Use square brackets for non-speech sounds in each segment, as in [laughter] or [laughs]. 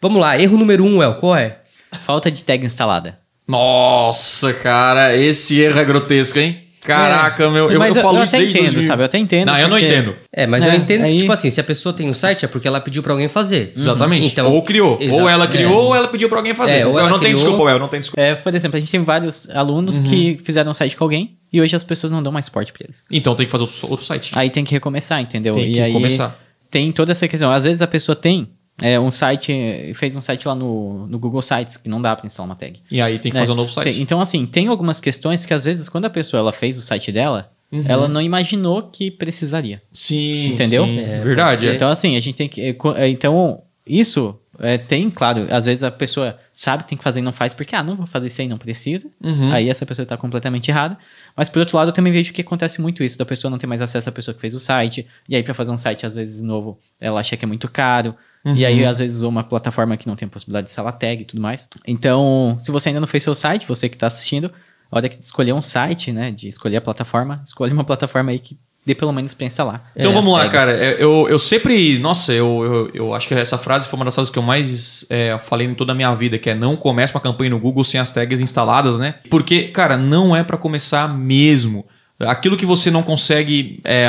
Vamos lá, erro número um, El, qual é? Falta de tag instalada. Nossa, cara, esse erro é grotesco, hein? Caraca, é. meu, eu, mas eu, eu falo eu isso desde entendo, 2000. sabe? Eu até entendo. Não, porque... eu não entendo. É, mas é, eu entendo aí... que, tipo assim, se a pessoa tem um site, é porque ela pediu pra alguém fazer. Uhum. Exatamente. Então, ou criou. Exato. Ou ela é. criou, é. ou ela pediu pra alguém fazer. É, eu não tenho desculpa, ou eu não tenho desculpa. É, por exemplo, a gente tem vários alunos uhum. que fizeram um site com alguém e hoje as pessoas não dão mais suporte pra eles. Então tem que fazer outro, outro site. Aí tem que recomeçar, entendeu? Tem que e Tem toda essa questão. Às vezes a pessoa tem é, um site, fez um site lá no, no Google Sites, que não dá para instalar uma tag. E aí tem que né? fazer um novo site. Tem, então, assim, tem algumas questões que às vezes quando a pessoa ela fez o site dela, uhum. ela não imaginou que precisaria. Sim, entendeu? Sim, é, verdade. É. Então, assim, a gente tem que. É, é, então, isso é, tem, claro, às vezes a pessoa sabe que tem que fazer e não faz, porque, ah, não vou fazer isso aí, não precisa. Uhum. Aí essa pessoa está completamente errada. Mas, por outro lado, eu também vejo que acontece muito isso, da pessoa não ter mais acesso à pessoa que fez o site, e aí para fazer um site, às vezes, novo, ela acha que é muito caro. Uhum. E aí, uhum. às vezes, uma plataforma que não tem possibilidade de sala tag e tudo mais. Então, se você ainda não fez seu site, você que está assistindo, a hora que escolher um site, né? De escolher a plataforma, escolhe uma plataforma aí que dê pelo menos pra instalar. Então é, vamos lá, cara. É, eu, eu sempre. Nossa, eu, eu, eu, acho que essa frase foi uma das frases que eu mais é, falei em toda a minha vida, que é não comece uma campanha no Google sem as tags instaladas, né? Porque, cara, não é para começar mesmo. Aquilo que você não consegue. É,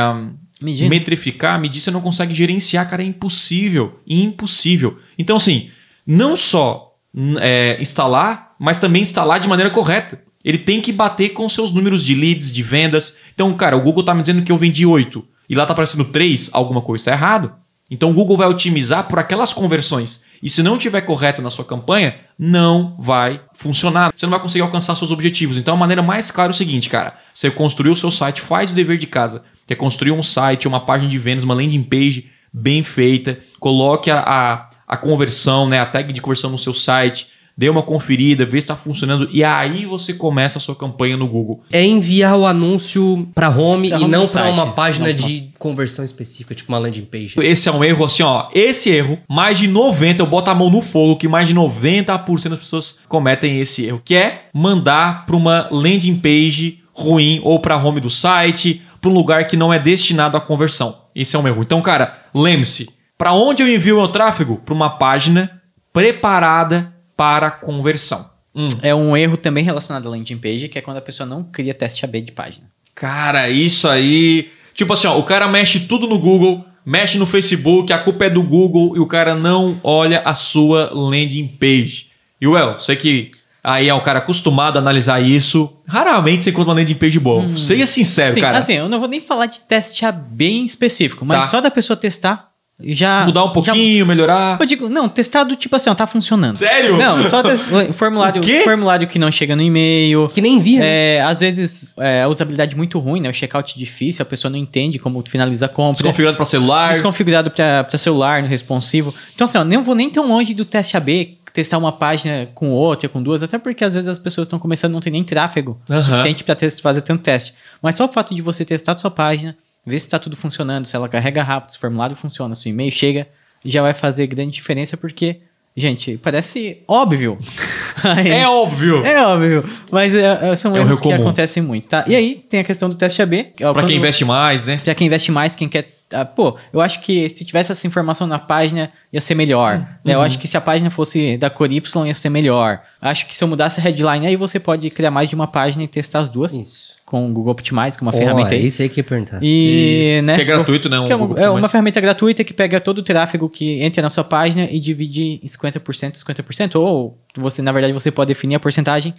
Medindo. metrificar, medir, você não consegue gerenciar, cara, é impossível. Impossível. Então, assim, não só é, instalar, mas também instalar de maneira correta. Ele tem que bater com seus números de leads, de vendas. Então, cara, o Google tá me dizendo que eu vendi 8 e lá tá aparecendo 3, alguma coisa está errado. Então o Google vai otimizar por aquelas conversões. E se não tiver correto na sua campanha, não vai funcionar. Você não vai conseguir alcançar seus objetivos. Então a maneira mais clara é o seguinte, cara: você construiu o seu site, faz o dever de casa que é construir um site, uma página de vendas, uma landing page bem feita, coloque a, a, a conversão, né, a tag de conversão no seu site, dê uma conferida, vê se está funcionando e aí você começa a sua campanha no Google. É enviar o anúncio para home e não para uma página não, de conversão específica, tipo uma landing page. Esse é um erro assim, ó. Esse erro, mais de 90, eu boto a mão no fogo que mais de 90% das pessoas cometem esse erro, que é mandar para uma landing page ruim ou para home do site para um lugar que não é destinado à conversão. Esse é um erro. Então, cara, lembre-se, para onde eu envio meu tráfego? Para uma página preparada para conversão. Hum. É um erro também relacionado à landing page, que é quando a pessoa não cria teste AB de página. Cara, isso aí. Tipo assim, ó, o cara mexe tudo no Google, mexe no Facebook, a culpa é do Google e o cara não olha a sua landing page. E well, sei que aí é um cara acostumado a analisar isso. Raramente você encontra uma landing page boa. Hum. Seja sincero, Sim, cara. Assim, eu não vou nem falar de testear bem específico, mas tá. só da pessoa testar. Já, Mudar um pouquinho, já, melhorar. Eu digo, não, testado tipo assim, ó, tá funcionando. Sério? Não, só test, [laughs] formulário, formulário que não chega no e-mail. Que nem via. Né? É, às vezes, é, a usabilidade muito ruim, né? O checkout difícil, a pessoa não entende como finaliza a compra. Desconfigurado para celular. Desconfigurado para celular, no responsivo. Então, assim, ó, não vou nem tão longe do teste AB, testar uma página com outra, com duas, até porque às vezes as pessoas estão começando não tem nem tráfego uhum. suficiente para fazer tanto teste. Mas só o fato de você testar a sua página, ver se está tudo funcionando, se ela carrega rápido, se o formulário funciona, se o e-mail chega, já vai fazer grande diferença porque Gente, parece óbvio. [laughs] é óbvio. É óbvio. Mas é, é são é erros que acontecem muito, tá? E aí tem a questão do teste AB. Que, pra quem investe mais, né? Pra quem investe mais, quem quer ah, pô, eu acho que se tivesse essa informação na página, ia ser melhor. Uhum. Né? Eu uhum. acho que se a página fosse da cor Y, ia ser melhor. Acho que se eu mudasse a headline, aí você pode criar mais de uma página e testar as duas. Isso. Com o Google Optimize, com uma oh, ferramenta aí. É isso aí que ia perguntar. E, né, que é gratuito, né? Um é, uma, é uma ferramenta gratuita que pega todo o tráfego que entra na sua página e divide em 50%, 50%. Ou você, na verdade, você pode definir a porcentagem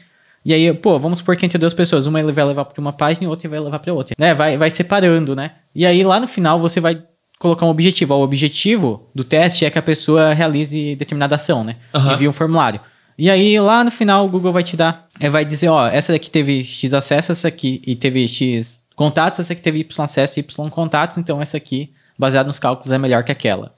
e aí, pô, vamos supor que entre duas pessoas, uma ele vai levar para uma página e outra vai levar para outra, né? Vai, vai separando, né? E aí lá no final você vai colocar um objetivo. O objetivo do teste é que a pessoa realize determinada ação, né? Uhum. um formulário. E aí lá no final o Google vai te dar, eh, vai dizer, ó, essa daqui teve X acesso, essa aqui e teve X contatos, essa aqui teve Y acesso e Y contatos, então essa aqui, baseado nos cálculos, é melhor que aquela.